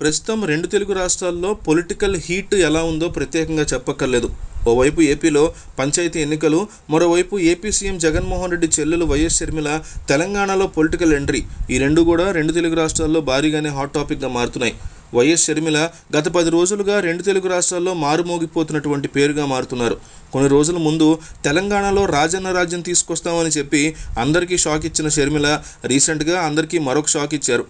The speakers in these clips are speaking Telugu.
ప్రస్తుతం రెండు తెలుగు రాష్ట్రాల్లో పొలిటికల్ హీట్ ఎలా ఉందో ప్రత్యేకంగా చెప్పక్కర్లేదు ఓవైపు ఏపీలో పంచాయతీ ఎన్నికలు మరోవైపు ఏపీ సీఎం జగన్మోహన్ రెడ్డి చెల్లెలు వైఎస్ షర్మిల తెలంగాణలో పొలిటికల్ ఎంట్రీ ఈ రెండు కూడా రెండు తెలుగు రాష్ట్రాల్లో భారీగానే హాట్ టాపిక్గా మారుతున్నాయి వైఎస్ షర్మిల గత పది రోజులుగా రెండు తెలుగు రాష్ట్రాల్లో మారుమోగిపోతున్నటువంటి పేరుగా మారుతున్నారు కొన్ని రోజుల ముందు తెలంగాణలో రాజన్న రాజ్యం తీసుకొస్తామని చెప్పి అందరికీ షాక్ ఇచ్చిన షర్మిల రీసెంట్గా అందరికీ మరొక షాక్ ఇచ్చారు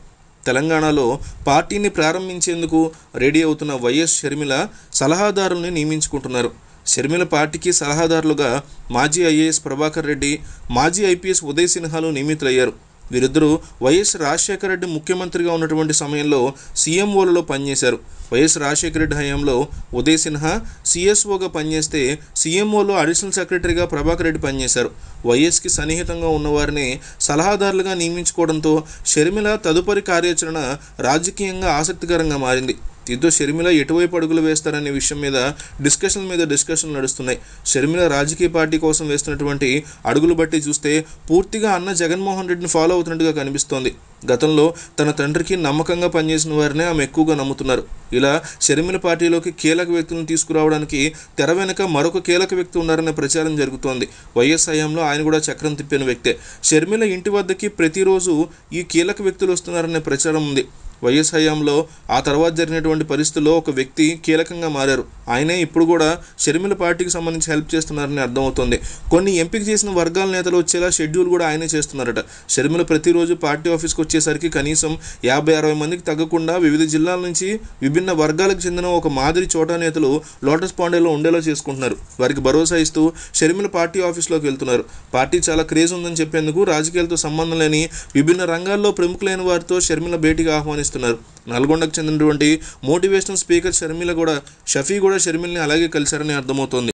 తెలంగాణలో పార్టీని ప్రారంభించేందుకు రెడీ అవుతున్న వైఎస్ షర్మిల సలహాదారుల్ని నియమించుకుంటున్నారు షర్మిల పార్టీకి సలహాదారులుగా మాజీ ఐఏఎస్ ప్రభాకర్ రెడ్డి మాజీ ఐపీఎస్ ఉదయ్ సిన్హాలు నియమితులయ్యారు వీరిద్దరూ వైఎస్ రాజశేఖర రెడ్డి ముఖ్యమంత్రిగా ఉన్నటువంటి సమయంలో సీఎంఓలలో పనిచేశారు వైఎస్ రాజశేఖర రెడ్డి హయాంలో ఉదయ్ సిన్హా సీఎస్ఓగా పనిచేస్తే సీఎంఓలో అడిషనల్ సెక్రటరీగా ప్రభాకర్ రెడ్డి పనిచేశారు వైఎస్కి సన్నిహితంగా ఉన్నవారిని సలహాదారులుగా నియమించుకోవడంతో షర్మిల తదుపరి కార్యాచరణ రాజకీయంగా ఆసక్తికరంగా మారింది ఇద్దరు షర్మిల ఎటువైపు అడుగులు వేస్తారనే విషయం మీద డిస్కషన్ మీద డిస్కషన్ నడుస్తున్నాయి షర్మిల రాజకీయ పార్టీ కోసం వేస్తున్నటువంటి అడుగులు బట్టి చూస్తే పూర్తిగా అన్న జగన్మోహన్ రెడ్డిని ఫాలో అవుతున్నట్టుగా కనిపిస్తోంది గతంలో తన తండ్రికి నమ్మకంగా పనిచేసిన వారినే ఆమె ఎక్కువగా నమ్ముతున్నారు ఇలా షర్మిల పార్టీలోకి కీలక వ్యక్తులను తీసుకురావడానికి తెర వెనుక మరొక కీలక వ్యక్తి ఉన్నారనే ప్రచారం జరుగుతోంది వైఎస్ హయాంలో ఆయన కూడా చక్రం తిప్పిన వ్యక్తే షర్మిల ఇంటి వద్దకి ప్రతిరోజు ఈ కీలక వ్యక్తులు వస్తున్నారనే ప్రచారం ఉంది వైఎస్ హయాంలో ఆ తర్వాత జరిగినటువంటి పరిస్థితుల్లో ఒక వ్యక్తి కీలకంగా మారారు ఆయనే ఇప్పుడు కూడా షర్మిల పార్టీకి సంబంధించి హెల్ప్ చేస్తున్నారని అర్థమవుతుంది కొన్ని ఎంపిక చేసిన వర్గాల నేతలు వచ్చేలా షెడ్యూల్ కూడా ఆయనే చేస్తున్నారట షర్మిల ప్రతిరోజు పార్టీ ఆఫీస్కి వచ్చేసరికి కనీసం యాభై అరవై మందికి తగ్గకుండా వివిధ జిల్లాల నుంచి విభిన్న వర్గాలకు చెందిన ఒక మాదిరి చోటా నేతలు లోటస్ పాండేలో ఉండేలా చేసుకుంటున్నారు వారికి భరోసా ఇస్తూ షర్మిల పార్టీ ఆఫీస్లోకి వెళ్తున్నారు పార్టీ చాలా క్రేజ్ ఉందని చెప్పేందుకు రాజకీయాలతో సంబంధం లేని విభిన్న రంగాల్లో ప్రముఖులైన వారితో షర్మిల భేటీగా ఆహ్వానిస్తారు చేస్తున్నారు నల్గొండకు చెందినటువంటి మోటివేషనల్ స్పీకర్ షర్మిల కూడా షఫీ కూడా షర్మిల్ని అలాగే కలిశారని అర్థమవుతోంది